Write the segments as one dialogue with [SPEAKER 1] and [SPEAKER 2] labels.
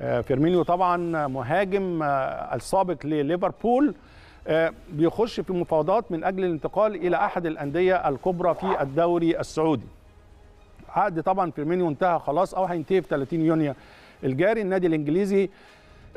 [SPEAKER 1] آه، فيرمينيو طبعا مهاجم آه، السابق لليفربول آه، بيخش في مفاوضات من اجل الانتقال الى احد الانديه الكبرى في الدوري السعودي. عقد طبعا فيرمينيو انتهى خلاص او هينتهي في 30 يونيو الجاري النادي الانجليزي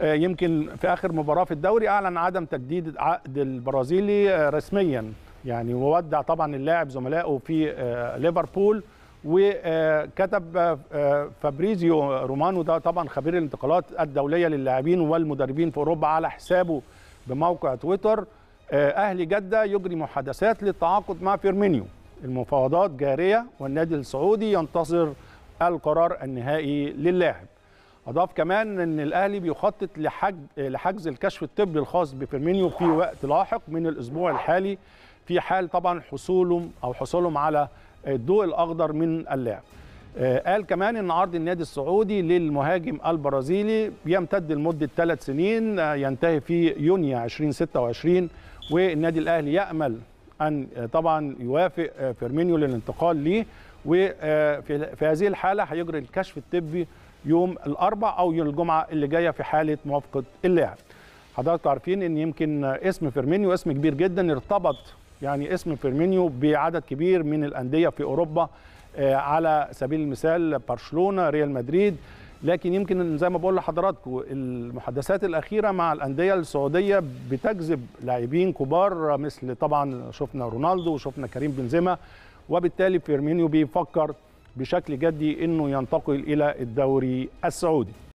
[SPEAKER 1] يمكن في اخر مباراه في الدوري اعلن عدم تجديد عقد البرازيلي رسميا يعني وودع طبعا اللاعب زملائه في ليفربول وكتب آه، آه، فابريزيو رومانو ده طبعا خبير الانتقالات الدوليه للاعبين والمدربين في اوروبا على حسابه بموقع تويتر آه، اهلي جده يجري محادثات للتعاقد مع فيرمينيو المفاوضات جاريه والنادي السعودي ينتظر القرار النهائي للاعب اضاف كمان ان الاهلي بيخطط لحجز الكشف الطبي الخاص بفيرمينيو في وقت لاحق من الاسبوع الحالي في حال طبعا حصولهم او حصولهم على الضوء الاخضر من اللاعب آه، قال كمان ان عرض النادي السعودي للمهاجم البرازيلي بيمتد لمده ثلاث سنين آه، ينتهي في يونيو 2026 والنادي الاهلي يامل ان آه، طبعا يوافق فيرمينيو للانتقال ليه وفي هذه الحاله هيجري الكشف الطبي يوم الاربع او يوم الجمعه اللي جايه في حاله موافقه اللاعب حضرتك عارفين ان يمكن اسم فيرمينيو اسم كبير جدا ارتبط يعني اسم فيرمينيو بعدد كبير من الأندية في أوروبا آه، على سبيل المثال برشلونة ريال مدريد لكن يمكن زي ما بقول لحضراتكم المحادثات الاخيره مع الانديه السعوديه بتجذب لاعبين كبار مثل طبعا شفنا رونالدو وشفنا كريم بنزيما وبالتالي فيرمينيو بيفكر بشكل جدي انه ينتقل الى الدوري السعودي